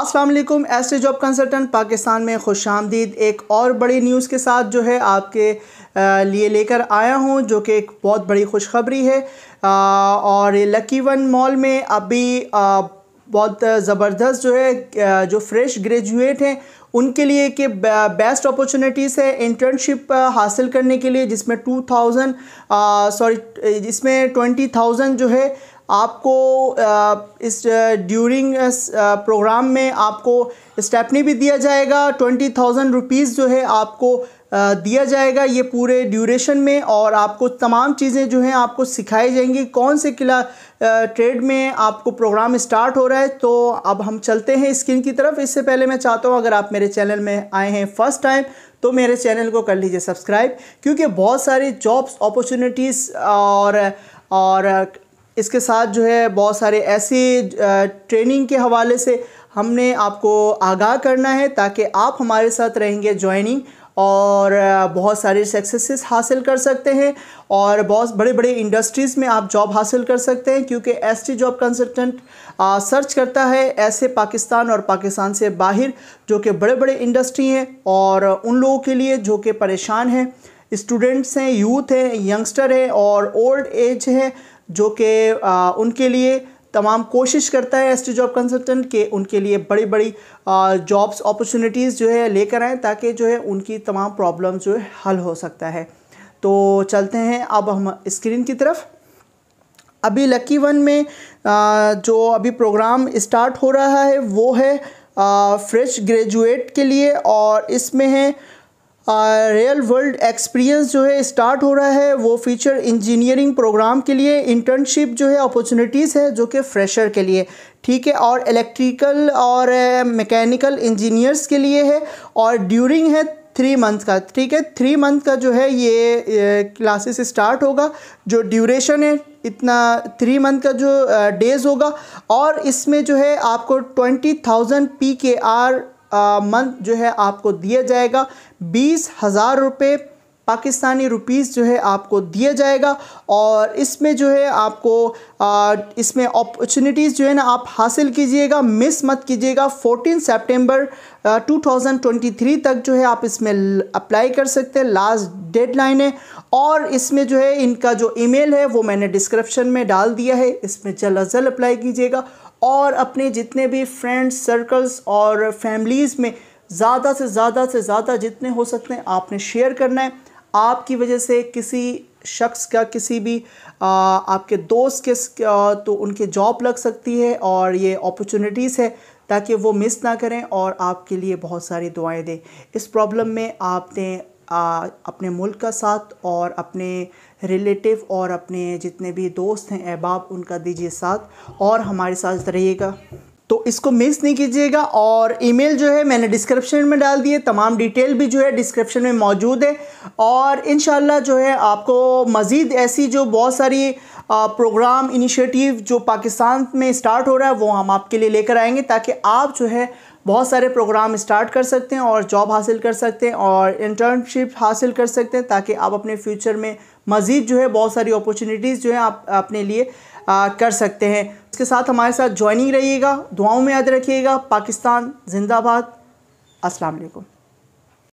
Aslam S T job consultant Pakistan में खुश आमदीद एक और बड़ी न्यूज़ के साथ जो है आपके लिए लेकर आया हूँ जो कि एक बहुत बड़ी खुशखबरी है आ, और लकी वन मॉल में अभी आ, बहुत ज़बरदस्त जो है जो फ्रेश ग्रेजुएट हैं उनके लिए के बेस्ट अपॉर्चुनिटीज़ है इंटर्नशिप हासिल करने के लिए जिसमें टू थाउजेंड सॉरी जिसमें ट्वेंटी थाउजेंड जो है आपको इस ड्यूरिंग प्रोग्राम में आपको स्टेपनी भी दिया जाएगा ट्वेंटी थाउजेंड रुपीज़ जो है आपको दिया जाएगा ये पूरे ड्यूरेशन में और आपको तमाम चीज़ें जो हैं आपको सिखाई जाएंगी कौन से किला ट्रेड में आपको प्रोग्राम स्टार्ट हो रहा है तो अब हम चलते हैं स्क्रीन की तरफ इससे पहले मैं चाहता हूँ अगर आप मेरे चैनल में आए हैं फर्स्ट टाइम तो मेरे चैनल को कर लीजिए सब्सक्राइब क्योंकि बहुत सारी जॉब्स अपॉर्चुनिटीज़ और और इसके साथ जो है बहुत सारे ऐसी ट्रेनिंग के हवाले से हमने आपको आगाह करना है ताकि आप हमारे साथ रहेंगे ज्वाइनिंग और बहुत सारे सक्सेसेस हासिल कर सकते हैं और बहुत बड़े बड़े इंडस्ट्रीज़ में आप जॉब हासिल कर सकते हैं क्योंकि S T job consultant search करता है ऐसे पाकिस्तान और पाकिस्तान से बाहर जो कि बड़े बड़े इंडस्ट्री हैं और उन लोगों के लिए जो कि परेशान हैं स्टूडेंट्स हैं यूथ हैं यंगस्टर हैं और ओल्ड एज हैं जो कि उनके लिए तमाम कोशिश करता है एस जॉब कंसल्टेंट के उनके लिए बड़ी बड़ी जॉब्स अपॉर्चुनिटीज़ जो है लेकर आएँ ताकि जो है उनकी तमाम प्रॉब्लम जो है हल हो सकता है तो चलते हैं अब हम स्क्रीन की तरफ अभी लकी वन में जो अभी प्रोग्राम स्टार्ट हो रहा है वो है फ्रेश ग्रेजुएट के लिए और इसमें है रियल वर्ल्ड एक्सपीरियंस जो है स्टार्ट हो रहा है वो फीचर इंजीनियरिंग प्रोग्राम के लिए इंटर्नशिप जो है अपॉर्चुनिटीज़ है जो कि फ्रेशर के लिए ठीक है और इलेक्ट्रिकल और मैकेनिकल इंजीनियर्स के लिए है और ड्यूरिंग है थ्री मंथ का ठीक है थ्री मंथ का जो है ये क्लासेस स्टार्ट होगा जो ड्यूरेशन है इतना थ्री मंथ का जो डेज़ होगा और इसमें जो है आपको twenty thousand P K R month जो है आपको दिया जाएगा बीस हज़ार रुपये पाकिस्तानी रुपीज़ जो है आपको दिया जाएगा और इसमें जो है आपको आ, इसमें अपॉर्चुनिटीज़ जो है ना आप हासिल कीजिएगा मिस मत कीजिएगा 14 सितंबर 2023 तक जो है आप इसमें अप्लाई कर सकते हैं लास्ट डेडलाइन है और इसमें जो है इनका जो ईमेल है वो मैंने डिस्क्रिप्शन में डाल दिया है इसमें जल्द अज जल्द अप्लाई कीजिएगा और अपने जितने भी फ्रेंड्स सर्कल्स और फैमिलीज़ में ज़्यादा से ज़्यादा से ज़्यादा जितने हो सकते हैं आपने शेयर करना है आपकी वजह से किसी शख्स का किसी भी आ, आपके दोस्त के तो उनके जॉब लग सकती है और ये अपॉर्चुनिटीज़ है ताकि वो मिस ना करें और आपके लिए बहुत सारी दुआएं दें इस प्रॉब्लम में आपने आ, अपने मुल्क का साथ और अपने रिलेटिव और अपने जितने भी दोस्त हैं अहबाब उनका दीजिए साथ और हमारे साथ रहिएगा तो इसको मिस नहीं कीजिएगा और ईमेल जो है मैंने डिस्क्रिप्शन में डाल दिए तमाम डिटेल भी जो है डिस्क्रिप्शन में मौजूद है और इन जो है आपको मज़ीद ऐसी जो बहुत सारी प्रोग्राम इनिशिएटिव जो पाकिस्तान में स्टार्ट हो रहा है वो हम आपके लिए लेकर आएंगे ताकि आप जो है बहुत सारे प्रोग्राम स्टार्ट कर सकते हैं और जॉब हासिल कर सकते हैं और इंटर्नशिप हासिल कर सकते हैं ताकि आप अपने फ्यूचर में मज़ीद जो है बहुत सारी अपॉर्चुनिटीज़ जो है आप अपने लिए आ, कर सकते हैं इसके साथ हमारे साथ ज्वाइनिंग रहिएगा दुआओं में याद रखिएगा पाकिस्तान जिंदाबाद असलकम